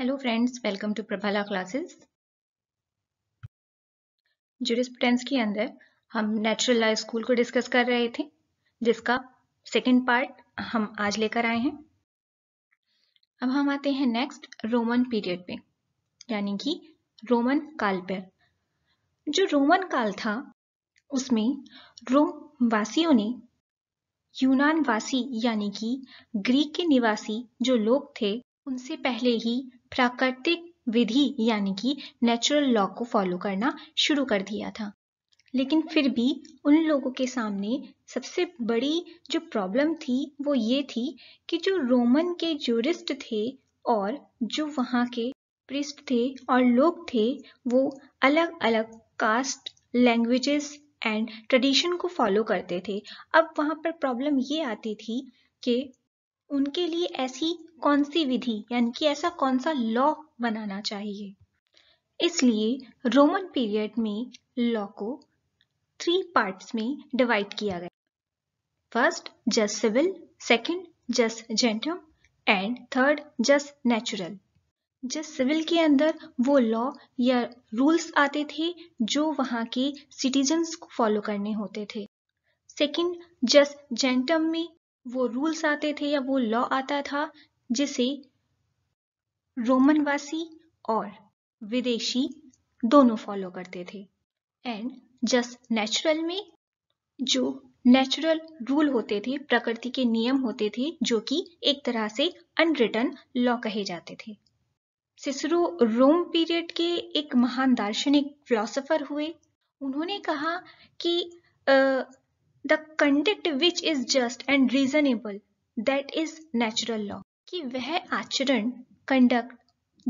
Hello friends welcome to Prabhala classes jurisprudence के अंदर हम नेचुरल लॉ स्कूल को डिस्कस कर रहे थे जिसका सेकंड पार्ट हम आज लेकर आए हैं अब हम आते हैं नेक्स्ट रोमन पीरियड पे यानी कि रोमन काल पर जो रोमन काल था उसमें रोम वासियों ने यूनान वासी यानी कि ग्रीक के निवासी जो लोग थे उनसे पहले ही प्राकृतिक विधि यानी कि नेचुरल लॉ को फॉलो करना शुरू कर दिया था लेकिन फिर भी उन लोगों के सामने सबसे बड़ी जो प्रॉब्लम थी वो ये थी कि जो रोमन के जूरिस्ट थे और जो वहाँ के प्रिस्ट थे और लोग थे वो अलग अलग कास्ट लैंग्वेजेस एंड ट्रेडिशन को फॉलो करते थे अब वहाँ पर प्रॉब्लम ये आती थी कि उनके लिए ऐसी कौन सी विधि यानी कि ऐसा कौन सा लॉ बनाना चाहिए इसलिए रोमन पीरियड में लॉ को थ्री पार्ट्स में डिवाइड किया गया first jus civil second jus gentium and third jus natural jus civil के अंदर वो लॉ या रूल्स आते थे जो वहां के सिटीजन्स को फॉलो करने होते थे सेकंड जस्ट जेंटम में वो रूल्स आते थे या वो लॉ आता था जिसे रोमनवासी और विदेशी दोनों फॉलो करते थे एंड जस्ट नेचुरल में जो नेचुरल रूल होते थे प्रकृति के नियम होते थे जो कि एक तरह से अनरिटन लॉ कहे जाते थे सिसरो रोम पीरियड के एक महान दार्शनिक फिलोसोफर हुए उन्होंने कहा कि the conduct which is just and reasonable that is natural law कि वह आचरण कंडक्ट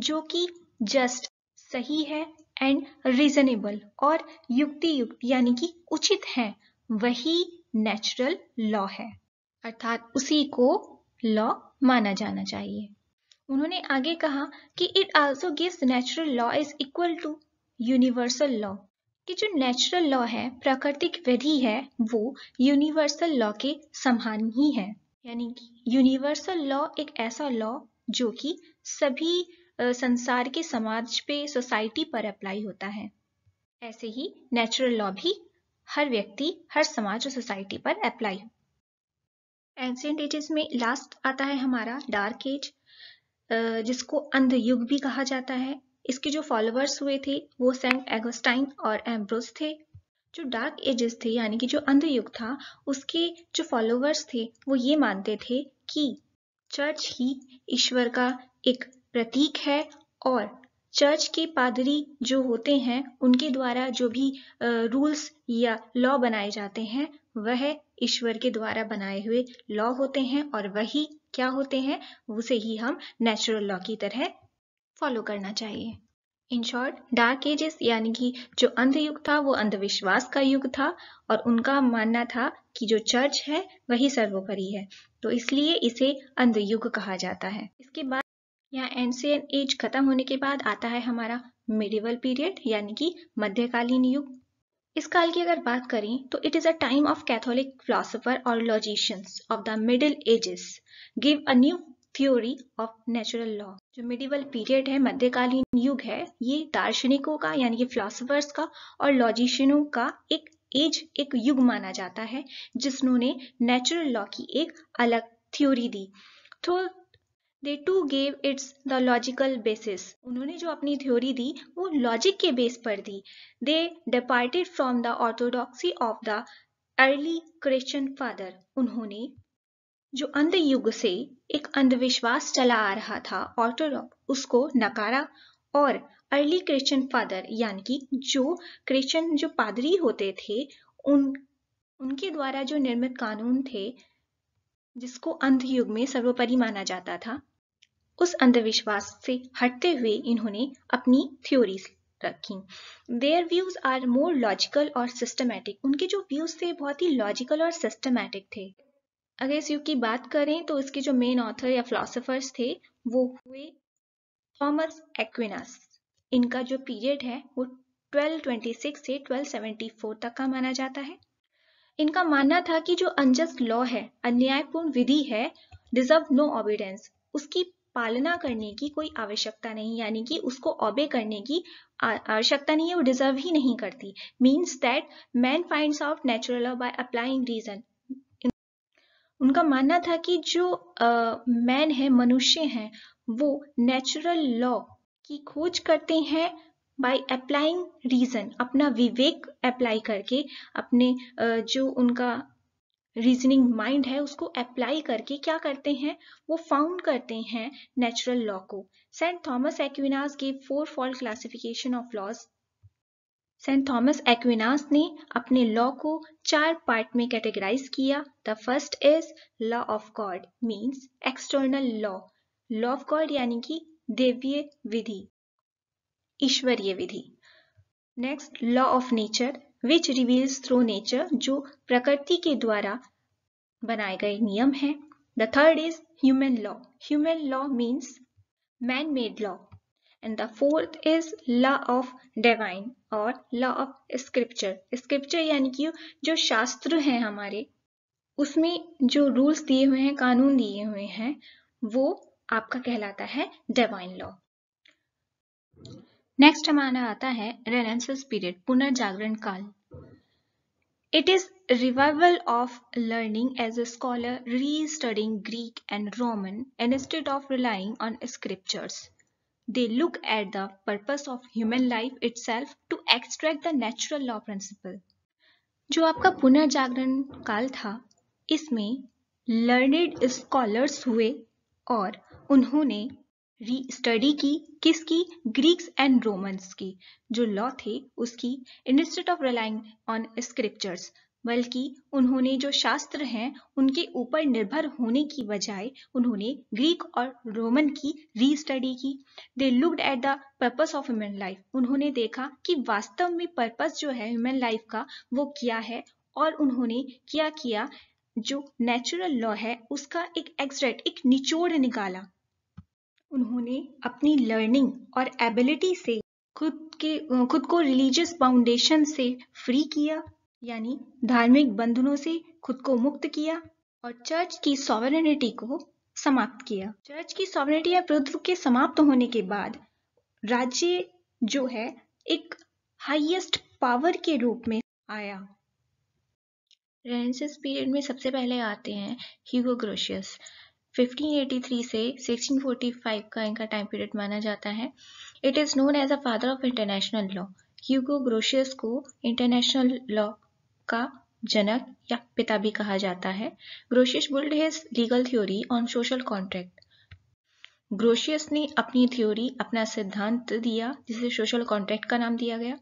जो कि जस्ट सही है एंड रीजनेबल और युक्ति युक्त यानी कि उचित है वही नेचुरल लॉ है अर्थात उसी को लॉ माना जाना चाहिए उन्होंने आगे कहा कि it also gives natural law is equal to universal law कि जो नेचुरल लॉ है प्राकृतिक विधि है वो यूनिवर्सल लॉ के समान ही है यानी कि यूनिवर्सल लॉ एक ऐसा लॉ जो कि सभी संसार के समाज पे सोसाइटी पर अप्लाई होता है ऐसे ही नेचुरल लॉ भी हर व्यक्ति हर समाज और सोसाइटी पर अप्लाई एंशियंट एजेस में लास्ट आता है हमारा डार्क एज जिसको अंधयुग भी कहा जाता है इसके जो फॉलोअर्स हुए थे वो सेंट एगोस्टाइन और एम्ब्रोस थे जो डार्क एजेस थे यानी कि जो अंधयुग था उसके जो फॉलोअर्स थे वो ये मानते थे कि चर्च ही ईश्वर का एक प्रतीक है और चर्च के पादरी जो होते हैं उनके द्वारा जो भी रूल्स या लॉ बनाए जाते हैं वह ईश्वर के द्वारा बनाए हुए लॉ होते हैं और वही क्या होते हैं उसे ही हम नेचुरल लॉ की तरह फॉलो करना चाहिए इन शॉर्ट डार्क एजेस यानी कि जो अंधयुग था वो अंधविश्वास का युग था और उनका मानना था कि जो चर्च है वही सर्वोपरि है तो इसलिए इसे अंधयुग कहा जाता है इसके बाद यहाँ एनसीएन एज खत्म होने के बाद आता है हमारा मिडिवल पीरियड यानी कि मध्यकालीन युग इस काल की अगर बात करें तो it is a time of Catholic philosopher और logicians of the middle ages give a new theory of natural law जो मिडिवल पीरियड है मध्यकालीन युग है ये दार्शनिकों का यानी कि फिलोसफर्स का और लॉजिशियनों का एक एज एक युग माना जाता है जिसने नेचुरल लॉ की एक अलग थ्योरी दी तो they too gave its the logical basis उन्होंने जो अपनी थ्योरी दी वो लॉजिक के बेस पर दी they departed from the orthodoxy of the early Christian father उन्होंने जो अंधयुग से एक अंधविश्वास चला आ रहा था ऑर्थोडॉक्स उसको नकारा और अर्ली क्रिश्चियन फादर यानी कि जो क्रिश्चियन जो पादरी होते थे उन उनके द्वारा जो निर्मित कानून थे जिसको अंधयुग में सर्वोपरि माना जाता था उस अंधविश्वास से हटते हुए इन्होंने अपनी थ्योरीज रखी their views are more logical और सिस्टमैटिक उनके जो व्यूज थे बहुत ही लॉजिकल और सिस्टमैटिक थे अगर इस युग की बात करें तो इसके जो मेन ऑथर या फिलोसोफर्स थे वो हुए थॉमस एक्विनास इनका जो पीरियड है वो 1226 से 1274 तक का माना जाता है इनका मानना था कि जो अनजस्ट लॉ है अन्यायपूर्ण विधि है डिजर्व नो ऑबिडेंस उसकी पालना करने की कोई आवश्यकता नहीं यानी कि उसको ऑबे करने की आवश्यकता नहीं है वो डिजर्व ही नहीं करती means that man finds out natural law by applying reason उनका मानना था कि जो मैन है मनुष्य हैं वो नेचुरल लॉ की खोज करते हैं बाय अप्लाइंग रीजन अपना विवेक अप्लाई करके अपने जो उनका रीजनिंग माइंड है उसको अप्लाई करके क्या करते हैं वो फाउंड करते हैं नेचुरल लॉ को Saint Thomas Aquinas gave four fold classification of laws Saint Thomas Aquinas ने अपने लॉ को चार पार्ट में कैटेगराइज किया the first is law of God means external law law of God यानी कि देवीय विधि ईश्वरीय विधि next law of nature which reveals through nature जो प्रकृति के द्वारा बनाए गए नियम है the third is human law human law means man made law and the fourth is law of divine और लॉ ऑफ स्क्रिप्चर स्क्रिप्चर यानी कि जो शास्त्र हैं हमारे उसमें जो रूल्स दिए हुए हैं कानून दिए हुए हैं वो आपका कहलाता है डिवाइन लॉ नेक्स्ट हमारा आता है रेनेसेंस पीरियड पुनर्जागरण काल it is revival of learning as a scholar restudying Greek and Roman instead of relying on scriptures They look at the purpose of human life itself to extract the natural law principle. जो आपका पुनर्जागरण काल था इसमें learned scholars हुए और उन्होंने री स्टडी की किसकी ग्रीक्स एंड रोमन्स की जो लॉ थे उसकी instead of relying on scriptures बल्कि उन्होंने जो शास्त्र हैं उनके ऊपर निर्भर होने की बजाय उन्होंने ग्रीक और रोमन की री स्टडी की they looked at the purpose of human life उन्होंने देखा कि वास्तव में पर्पस जो है ह्यूमन लाइफ का वो क्या है और उन्होंने क्या किया जो नेचुरल लॉ है उसका एक एक्सरेट एक निचोड़ निकाला उन्होंने अपनी लर्निंग और एबिलिटी से खुद के खुद को रिलीजियस फाउंडेशन से फ्री किया यानी धार्मिक बंधनों से खुद को मुक्त किया और चर्च की सॉवरिटी को समाप्त किया चर्च की सॉवरिटी या प्रभुत्व के समाप्त होने के बाद राज्य जो है एक हाईएस्ट पावर के रूप में आया रेनेसेंस पीरियड में सबसे पहले आते हैं ह्यूगो ग्रोशियस 1583 से 1645 का इनका टाइम पीरियड माना जाता है it is known as a father of international law Hugo Grotius को इंटरनेशनल लॉ का जनक या पिता भी कहा जाता है Grotius built his legal theory on social contract Grotius ने अपनी थ्योरी अपना सिद्धांत दिया जिसे सोशल कॉन्ट्रैक्ट का नाम दिया गया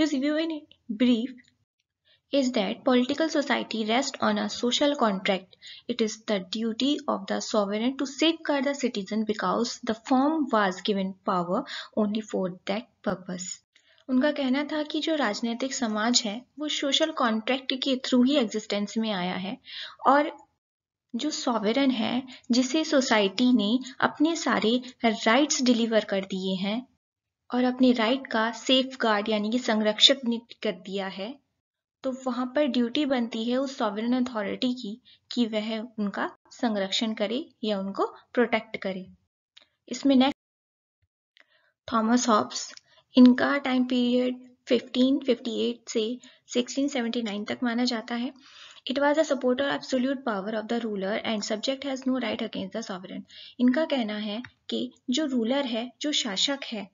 his view in brief is that political society rest on a social contract it is the duty of the sovereign to safeguard citizen because the form was given power only for that purpose उनका कहना था कि जो राजनीतिक समाज है वो social contract के थ्रू ही एग्जिस्टेंस में आया है और जो सॉवेरन है जिसे सोसाइटी ने अपने सारे राइट्स डिलीवर कर दिए हैं और अपने राइट का सेफ गार्ड यानी कि संरक्षक कर दिया है तो वहां पर ड्यूटी बनती है उस सॉवरन अथॉरिटी की कि वह उनका संरक्षण करे या उनको प्रोटेक्ट करे इसमें नेक्स्ट थॉमस हॉब्स इनका टाइम पीरियड 1558 से 1679 तक माना जाता है it was a supporter absolute power of the ruler and subject has no right against the sovereign इनका कहना है कि जो रूलर है जो शासक है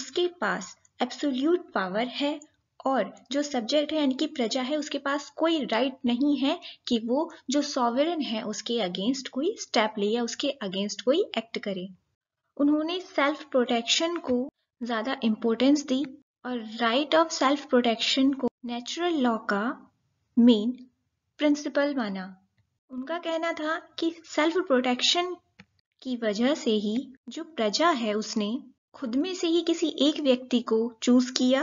उसके पास एब्सोल्यूट पावर है और जो सब्जेक्ट है यानी कि प्रजा है उसके पास कोई राइट नहीं है कि वो जो सॉवरन है उसके अगेंस्ट कोई स्टेप ले या उसके अगेंस्ट कोई एक्ट करे उन्होंने सेल्फ प्रोटेक्शन को ज़्यादा इम्पोर्टेंस दी और राइट ऑफ सेल्फ प्रोटेक्शन को नेचुरल लॉ का मेन प्रिंसिपल माना उनका कहना था कि सेल्फ प्रोटेक्शन की वजह से ही जो प्रजा है उसने खुद में से ही किसी एक व्यक्ति को चूज किया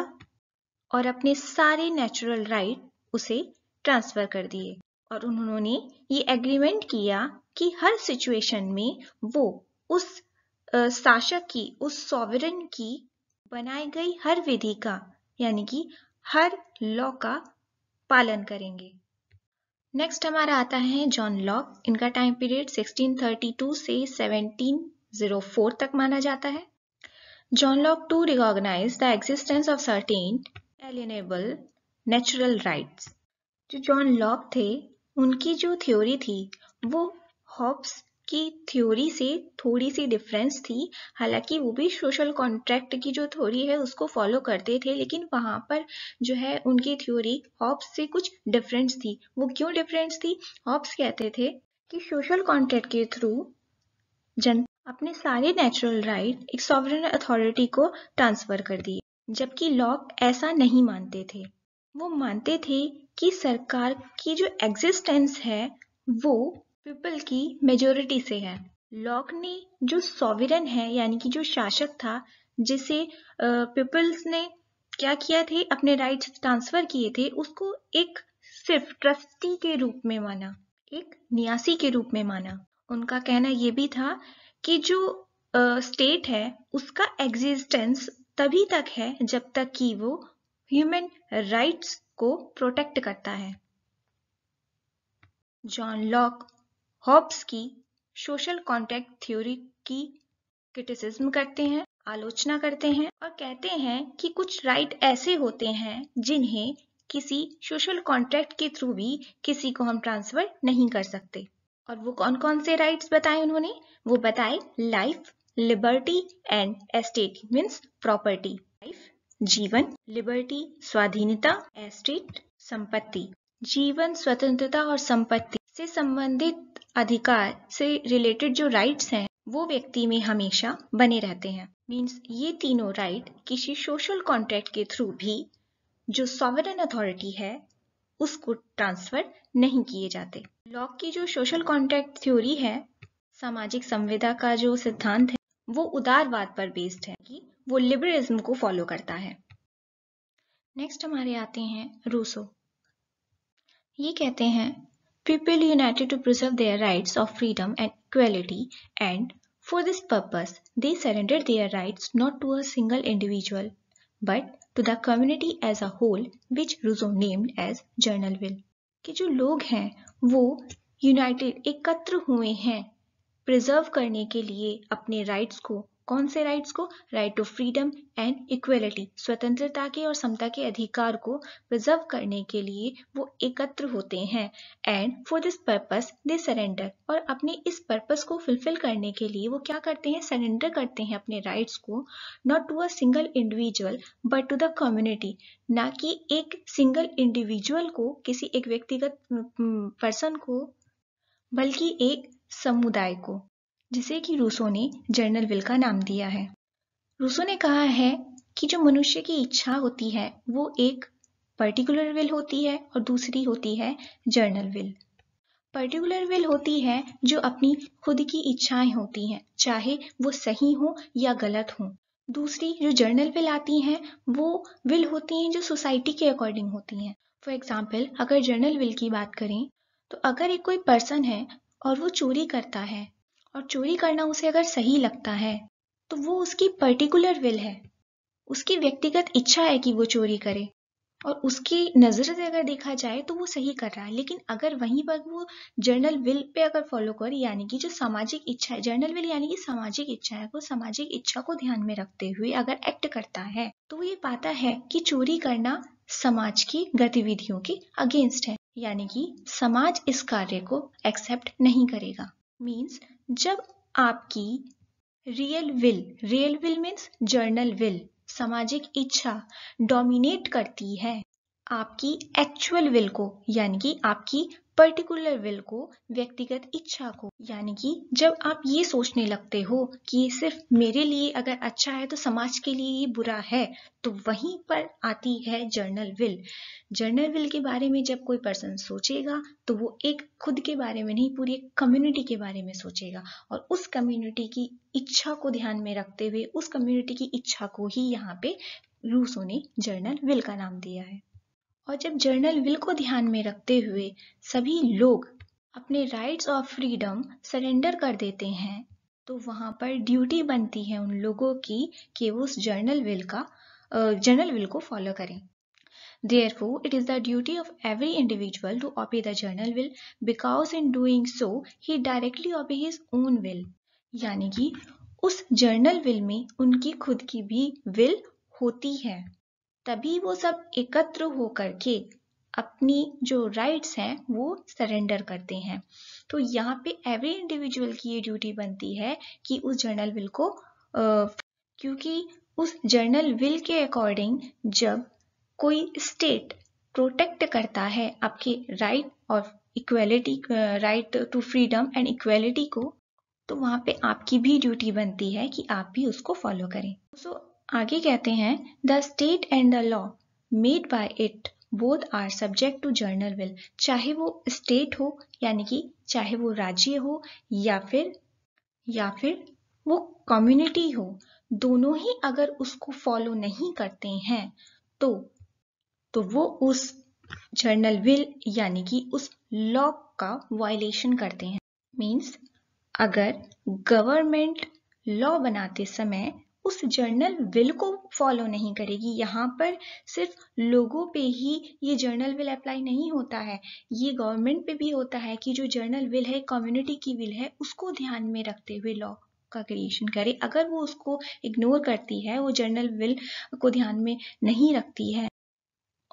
और अपने सारे नेचुरल राइट उसे ट्रांसफर कर दिए और उन्होंने ये एग्रीमेंट किया कि हर सिचुएशन में वो उस शासक की उस सॉवरन की बनाई गई हर विधि का यानी कि हर लॉ का पालन करेंगे नेक्स्ट हमारा आता है जॉन लॉक इनका टाइम पीरियड 1632 से 1704 तक माना जाता है John Locke to recognize the existence of certain alienable natural rights जो जॉन लॉक थे उनकी जो थ्योरी थी वो हॉब्स की थ्योरी से थोड़ी सी डिफरेंस थी हालांकि वो भी सोशल कॉन्ट्रैक्ट की जो थ्योरी है उसको फॉलो करते थे लेकिन वहाँ पर जो है उनकी थ्योरी हॉब्स से कुछ डिफरेंस थी वो क्यों डिफरेंस थी हॉब्स कहते थे कि सोशल कॉन्ट्रैक्ट के थ्रू जनता अपने सारे नेचुरल राइट एक सॉवरन अथॉरिटी को ट्रांसफर कर दिए जबकि लॉक ऐसा नहीं मानते थे वो मानते थे कि सरकार की जो एग्जिस्टेंस है वो पीपल की मेजोरिटी से है लॉक ने जो सॉविरन है यानी कि जो शासक था जिसे पीपल्स ने क्या किया थे अपने राइट्स ट्रांसफर किए थे उसको एक सिर्फ ट्रस्टी के रूप में माना एक न्यासी के रूप में माना उनका कहना यह भी था कि जो स्टेट है उसका एग्जिस्टेंस तभी तक है जब तक कि वो ह्यूमन राइट्स को प्रोटेक्ट करता है जॉन लॉक हॉब्स की सोशल कॉन्टेक्ट थ्योरी की क्रिटिसिज्म करते हैं आलोचना करते हैं और कहते हैं कि कुछ राइट ऐसे होते हैं जिन्हें किसी सोशल कॉन्ट्रैक्ट के थ्रू भी किसी को हम ट्रांसफर नहीं कर सकते और वो कौन कौन से राइट्स बताए उन्होंने वो बताए life liberty and estate means property life जीवन लिबर्टी स्वाधीनता एस्टेट संपत्ति जीवन स्वतंत्रता और संपत्ति से संबंधित अधिकार से रिलेटेड जो राइट्स हैं वो व्यक्ति में हमेशा बने रहते हैं मीन्स ये तीनों राइट किसी सोशल कॉन्ट्रैक्ट के थ्रू भी जो सॉवरन अथॉरिटी है उसको ट्रांसफर नहीं किए जाते लॉक की जो सोशल कॉन्ट्रैक्ट थ्योरी है सामाजिक संविदा का जो सिद्धांत है वो उदारवाद पर बेस्ड है कि वो लिबरलिज्म को फॉलो करता है नेक्स्ट हमारे आते हैं रूसो ये कहते हैं People united to preserve their rights of freedom and equality and, for this purpose, they surrendered their rights not to a single individual, but to the community as a whole which Rousseau named as जर्नलविल ki jo log hain wo united एकत्र hue hain preserve karne ke liye apne rights ko कौन से rights को right to freedom and equality स्वतंत्रता के और समता के अधिकार को प्रिजर्व करने के लिए वो एकत्र होते हैं and for this purpose they surrender और अपने इस पर्पस को फुलफिल करने के लिए वो क्या करते हैं सरेंडर करते हैं अपने राइट्स को not to a single individual but to the community ना कि एक सिंगल इंडिविजुअल को किसी एक व्यक्तिगत पर्सन को बल्कि एक समुदाय को जिसे कि रूसो ने जर्नल विल का नाम दिया है रूसो ने कहा है कि जो मनुष्य की इच्छा होती है वो एक पर्टिकुलर विल होती है और दूसरी होती है जर्नल विल पर्टिकुलर विल होती है जो अपनी खुद की इच्छाएं होती हैं चाहे वो सही हो या गलत हो दूसरी जो जर्नल विल आती हैं वो विल होती हैं जो सोसाइटी के अकॉर्डिंग होती हैं फॉर एग्जाम्पल अगर जर्नल विल की बात करें तो अगर एक कोई पर्सन है और वो चोरी करता है और चोरी करना उसे अगर सही लगता है तो वो उसकी पर्टिकुलर विल है उसकी व्यक्तिगत इच्छा है कि वो चोरी करे और उसकी नज़र से अगर देखा जाए तो वो सही कर रहा है लेकिन अगर वहीं पर वो जर्नल विल पे अगर फॉलो करे यानी कि जो सामाजिक इच्छा है जर्नल विल यानी कि सामाजिक इच्छा है वो सामाजिक इच्छा को ध्यान में रखते हुए अगर एक्ट करता है तो वो ये पाता है कि चोरी करना समाज की गतिविधियों के अगेंस्ट है यानी कि समाज इस कार्य को एक्सेप्ट नहीं करेगा मीन्स जब आपकी real will real will means general will सामाजिक इच्छा डोमिनेट करती है आपकी एक्चुअल विल को यानी कि आपकी पर्टिकुलर विल को व्यक्तिगत इच्छा को यानी कि जब आप ये सोचने लगते हो कि ये सिर्फ मेरे लिए अगर अच्छा है तो समाज के लिए ही बुरा है तो वहीं पर आती है जर्नल विल जर्नल विल के बारे में जब कोई पर्सन सोचेगा तो वो एक खुद के बारे में नहीं पूरी एक कम्युनिटी के बारे में सोचेगा और उस कम्युनिटी की इच्छा को ध्यान में रखते हुए उस कम्युनिटी की इच्छा को ही यहाँ पे रूसो ने जर्नल विल का नाम दिया है और जब जर्नल विल को ध्यान में रखते हुए सभी लोग अपने राइट्स ऑफ फ्रीडम सरेंडर कर देते हैं तो वहां पर ड्यूटी बनती है उन लोगों की कि वो उस जर्नल विल का जर्नल विल को फॉलो करें Therefore, it is the duty of every individual to obey the general will because in doing so he directly obey his own will यानी कि उस जर्नल विल में उनकी खुद की भी विल होती है तभी वो सब एकत्र होकर के अपनी जो राइट्स हैं वो सरेंडर करते हैं तो यहाँ पे एवरी इंडिविजुअल की ये ड्यूटी बनती है कि उस जर्नल विल को आ, क्योंकि उस जर्नल विल के अकॉर्डिंग जब कोई स्टेट प्रोटेक्ट करता है आपके राइट और equality right to freedom and equality को तो वहां पे आपकी भी ड्यूटी बनती है कि आप भी उसको फॉलो करें सो so, आगे कहते हैं the state and the law made by it both are subject to general will चाहे वो स्टेट हो यानी कि चाहे वो राज्य हो या फिर या फिर वो कम्युनिटी हो दोनों ही अगर उसको फॉलो नहीं करते हैं तो तो वो उस जर्नल विल यानी कि उस लॉ का वायलेशन करते हैं मीन्स अगर गवर्नमेंट लॉ बनाते समय उस जर्नल विल को फॉलो नहीं करेगी यहाँ पर सिर्फ लोगों पे ही ये जर्नल विल अप्लाई नहीं होता है ये गवर्नमेंट पे भी होता है कि जो जर्नल विल है कम्युनिटी की विल है उसको ध्यान में रखते हुए लॉ का क्रिएशन करे अगर वो उसको इग्नोर करती है वो जर्नल विल को ध्यान में नहीं रखती है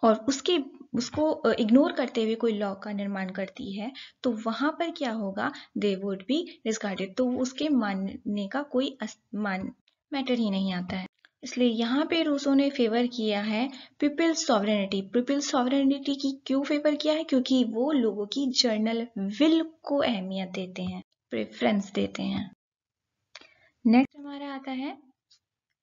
और उसके उसको इग्नोर करते हुए कोई लॉ का निर्माण करती है तो वहां पर क्या होगा दे वुड बी डिस्कार्डेड तो उसके मानने का कोई मान मैटर ही नहीं आता है इसलिए यहाँ पे रूसों ने फेवर किया है पीपल सॉवरेनिटी पीपल सॉवरेनिटी की क्यों फेवर किया है क्योंकि वो लोगों की जर्नल विल को अहमियत देते हैं प्रेफरेंस देते हैं नेक्स्ट हमारा आता है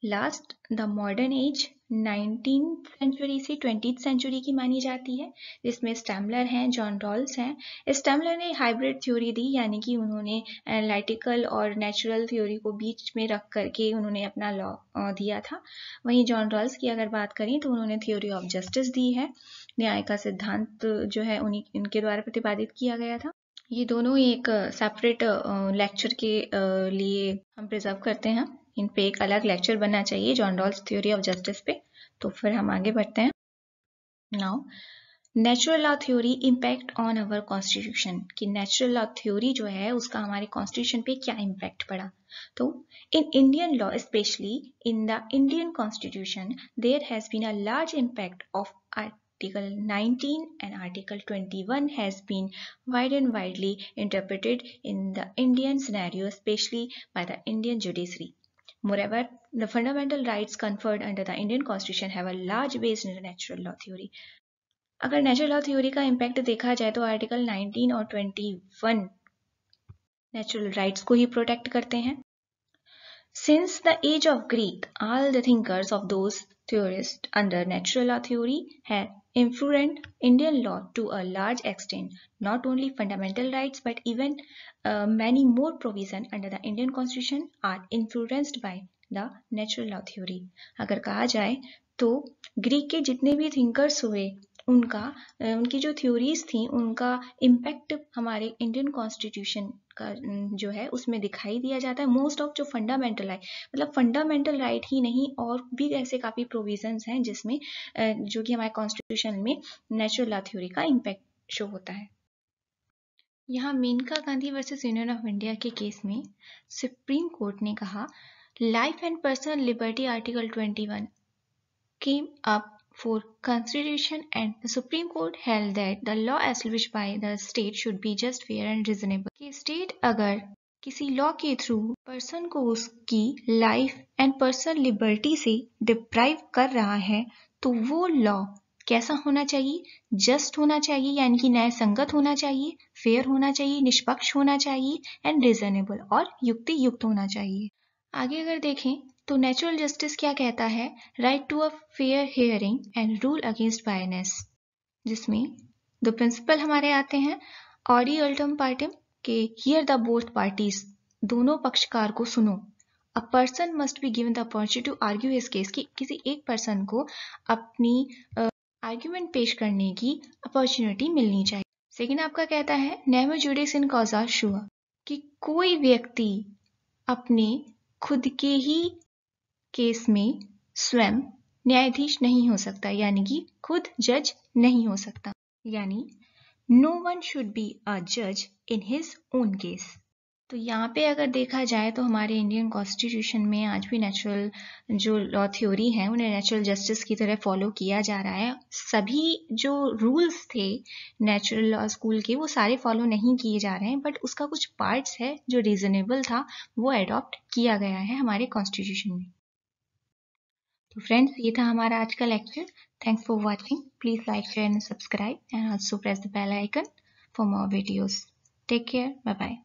last the modern age nineteen century से ट्वेंटी सेंचुरी की मानी जाती है जिसमें स्टैमलर हैं जॉन रॉल्स हैं स्टैमलर ने हाइब्रिड थ्योरी दी यानी कि उन्होंने एनालिटिकल और नेचुरल थ्योरी को बीच में रख करके उन्होंने अपना लॉ दिया था वहीं जॉन रॉल्स की अगर बात करें तो उन्होंने थ्योरी ऑफ जस्टिस दी है न्याय का सिद्धांत जो है उन्हीं इनके द्वारा प्रतिपादित किया गया था ये दोनों एक सेपरेट लेक्चर के लिए हम प्रिजर्व करते हैं इन पे एक अलग लेक्चर बनना चाहिए John Rawls theory of justice पे तो फिर हम आगे बढ़ते हैं now natural law theory impact on our constitution कि नेचुरल लॉ थ्योरी जो है उसका हमारे कॉन्स्टिट्यूशन पे क्या इम्पैक्ट पड़ा तो in Indian law specially in the Indian constitution there has been a large impact of article 19 and article 21 has been wide and widely interpreted in the Indian scenario, specially by the Indian judiciary Moreover, the fundamental rights conferred under the Indian Constitution have a large base in the natural law theory. अगर natural law theory का impact देखा जाए तो article 19 और 21 natural rights को ही protect करते हैं since the age of Greek all the thinkers of those theorist under natural law theory had influenced Indian law to a large extent, not only fundamental rights but even uh, many more provisions under the Indian constitution are influenced by the natural law theory. अगर कहा जाए तो Greek के जितने भी thinkers हुए उनका उनकी जो थ्योरीज थी उनका इम्पैक्ट हमारे इंडियन कॉन्स्टिट्यूशन का जो है उसमें दिखाई दिया जाता है मोस्ट ऑफ जो फंडामेंटल राइट मतलब फंडामेंटल राइट ही नहीं और भी ऐसे काफ़ी प्रोविजंस हैं जिसमें जो कि हमारे कॉन्स्टिट्यूशन में नेचुरल लॉ थ्योरी का इम्पैक्ट शो होता है यहाँ Maneka Gandhi versus Union of India के केस में सुप्रीम कोर्ट ने कहा life and personal liberty article 21 came up for consideration and the Supreme Court held that the law established by the state should be just fair and reasonable ki state agar kisi law ke through person ko uski life and personal liberty se deprive kar raha hai to wo law कैसा होना चाहिए just होना चाहिए यानी कि न्याय संगत होना चाहिए फेयर होना चाहिए निष्पक्ष होना चाहिए एंड रिजनेबल और युक्ति युक्त होना चाहिए आगे अगर देखें तो नेचुरल जस्टिस क्या कहता है right to a fair hearing and rule against biasness जिसमें दो प्रिंसिपल हमारे आते हैं ऑडी अल्टम पार्टिम के हियर द बोथ पार्टीज दोनों पक्षकार को सुनो a person must be given the opportunity to argue his case कि किसी एक पर्सन को अपनी आर्ग्यूमेंट uh, पेश करने की अपॉर्चुनिटी मिलनी चाहिए सेकेंड आपका कहता है नेवर जुडिस इन कॉजा शुआ कि कोई व्यक्ति अपने खुद के ही केस में स्वयं न्यायाधीश नहीं हो सकता यानी कि खुद जज नहीं हो सकता यानी no one should be a जज इन हिज ओन केस तो यहाँ पे अगर देखा जाए तो हमारे इंडियन कॉन्स्टिट्यूशन में आज भी नेचुरल जो लॉ थ्योरी है उन्हें नेचुरल जस्टिस की तरह फॉलो किया जा रहा है सभी जो रूल्स थे नेचुरल लॉ स्कूल के वो सारे फॉलो नहीं किए जा रहे हैं बट उसका कुछ पार्ट्स है जो रीजनेबल था वो एडॉप्ट किया गया है हमारे कॉन्स्टिट्यूशन में तो फ्रेंड्स ये था हमारा आज का lecture thanks for watching please like share and subscribe and also press the bell icon for more videos take care bye bye